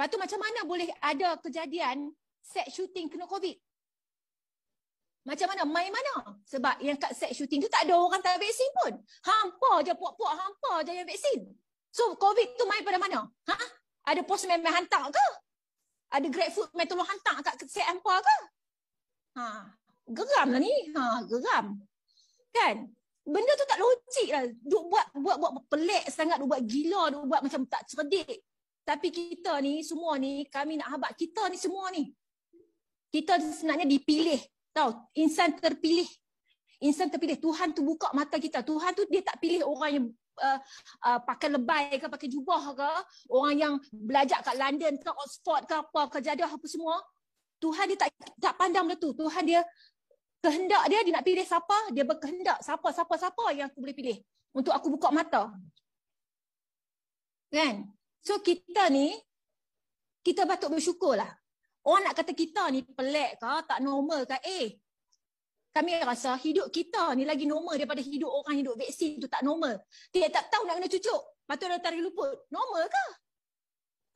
Lepas tu macam mana boleh ada kejadian set shooting kena COVID? Macam mana? Main mana? Sebab yang kat set shooting tu tak ada orang tak vaksin pun. Hampa je puak-puak, hampa je yang vaksin. So COVID tu main pada mana? Ha? Ada post main, main hantar ke? Ada great food main tolong hantar kat set hampa ke? Ha. Geram lah ni. Ha, geram. Kan? Benda tu tak logik lah. Duk buat, buat, buat pelik sangat, duk buat gila, duk buat macam tak cerdik. Tapi kita ni semua ni kami nak habaq kita ni semua ni. Kita sebenarnya dipilih. Tahu, insan terpilih. Insan terpilih Tuhan tu buka mata kita. Tuhan tu dia tak pilih orang yang Uh, uh, pakai lebay ke pakai jubah ke orang yang belajar kat London ke Oxford ke apa ke jadah apa semua Tuhan dia tak tak pandang benda tu Tuhan dia kehendak dia dia nak pilih siapa dia berkehendak siapa siapa siapa yang aku boleh pilih untuk aku buka mata kan So kita ni, kita patut bersyukur lah. Orang nak kata kita ni pelik ke, tak normal ke, eh. Kami rasa hidup kita ni lagi normal daripada hidup orang hidup vaksin tu tak normal. Dia tak tahu nak kena cucuk. patut tu tarik luput. Normal ke?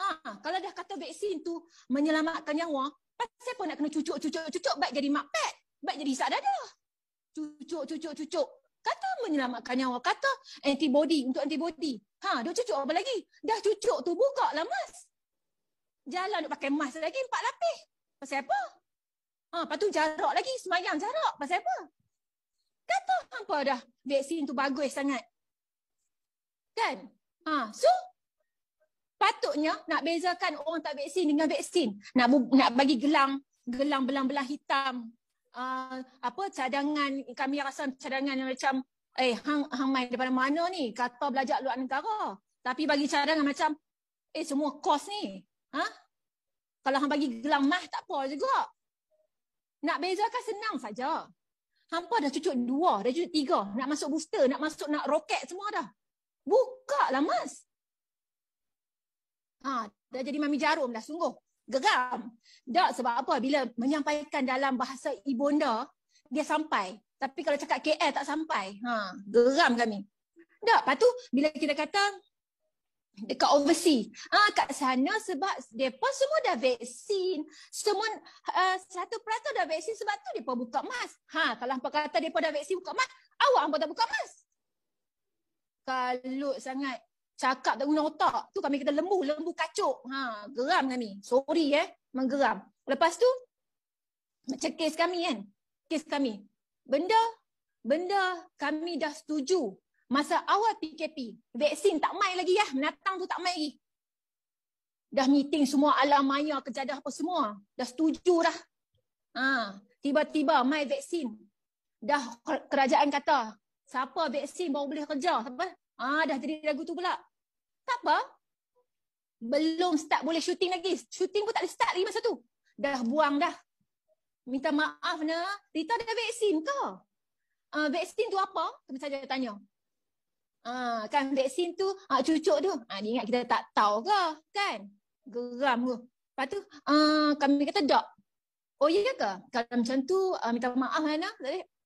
Ha, kalau dah kata vaksin tu menyelamatkan nyawa, pasal apa nak kena cucuk, cucuk, cucuk, baik jadi mak pet. Baik jadi isap dadah. Cucuk, cucuk, cucuk kata menyelamatkan nyawa, kata antibody untuk antibody. Ha, dah cucuk apa lagi? Dah cucuk tu buka lah mas. Jalan nak pakai mas lagi empat lapis. Pasal apa? Ha, lepas tu jarak lagi, semayang jarak. Pasal apa? Kata hampa dah vaksin tu bagus sangat. Kan? Ha, so, patutnya nak bezakan orang tak vaksin dengan vaksin. Nak nak bagi gelang, gelang belang-belang hitam uh, apa cadangan kami rasa cadangan yang macam eh hang hang main daripada mana ni kata belajar luar negara tapi bagi cadangan macam eh semua kos ni ha kalau hang bagi gelang mah tak apa juga nak bezakan senang saja hangpa dah cucuk dua dah cucuk tiga nak masuk booster nak masuk nak roket semua dah buka lah mas ha dah jadi mami jarum dah sungguh geram. Tak sebab apa bila menyampaikan dalam bahasa ibunda dia sampai. Tapi kalau cakap KL tak sampai. Ha, geram kami. Lah, tak, lepas tu bila kita kata dekat overseas. Ha, kat sana sebab mereka semua dah vaksin. Semua ah, satu uh, peratus dah vaksin sebab tu mereka buka mas. Ha, kalau apa kata mereka dah vaksin buka mas, awak apa tak buka mas? Kalut sangat cakap tak guna otak. Tu kami kata lembu, lembu kacuk. Ha, geram kami. Sorry eh, menggeram. Lepas tu macam kes kami kan. Kes kami. Benda benda kami dah setuju masa awal PKP. Vaksin tak mai lagi ya. Menatang tu tak mai lagi. Dah meeting semua alam maya, kejadah apa semua. Dah setuju dah. Ha, tiba-tiba mai vaksin. Dah kerajaan kata, siapa vaksin baru boleh kerja. Siapa? Ah, dah jadi lagu tu pula. Tak apa. Belum start boleh shooting lagi. Shooting pun tak ada start lagi masa tu. Dah buang dah. Minta maaf na. Rita ada vaksin ke? Uh, vaksin tu apa? Teman saja tanya. uh, kan vaksin tu uh, cucuk tu. Ah, uh, dia ingat kita tak tahu ke? Kan? Geram ke? Lepas tu uh, kami kata tak. Oh iya ke? Kalau macam tu uh, minta maaf na.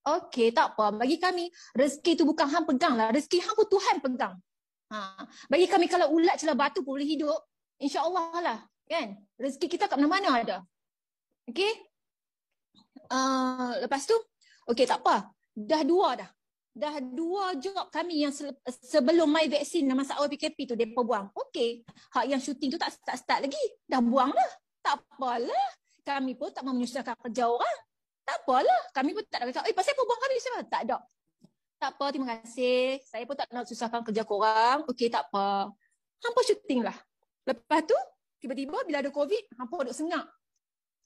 Okey tak apa. Bagi kami rezeki tu bukan hang pegang lah. Rezeki hang pun Tuhan pegang. Ha. Bagi kami kalau ulat celah batu pun boleh hidup. InsyaAllah lah. Kan? Rezeki kita kat mana-mana ada. Okay? Uh, lepas tu, okay tak apa. Dah dua dah. Dah dua job kami yang sebelum my vaksin dan masa awal PKP tu, mereka buang. Okay. Hak yang syuting tu tak start, start lagi. Dah buang lah. Tak apalah. Kami pun tak mahu menyusahkan kerja orang. Tak apalah. Kami pun tak nak kata, eh pasal apa buang kami? Tak ada tak apa, terima kasih. Saya pun tak nak susahkan kerja korang. Okey, tak apa. Hampa syuting lah. Lepas tu, tiba-tiba bila ada COVID, hampa duduk sengak.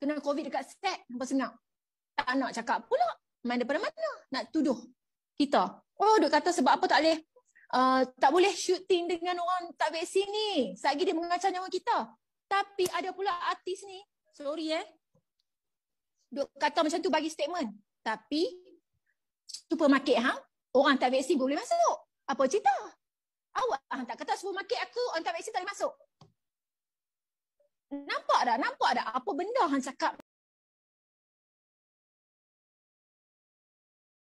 Kena COVID dekat set, hampa sengak. Tak nak cakap pula. Main daripada mana nak tuduh kita. Oh, duk kata sebab apa tak boleh. Uh, tak boleh syuting dengan orang tak vaksin ni. Sagi dia mengacau nyawa kita. Tapi ada pula artis ni. Sorry eh. Duk kata macam tu bagi statement. Tapi supermarket hang orang hantar vaksin boleh masuk. Apa cerita? Awak hantar ah, kertas supermarket aku, orang hantar vaksin tak boleh masuk. Nampak dah, nampak dah apa benda hang cakap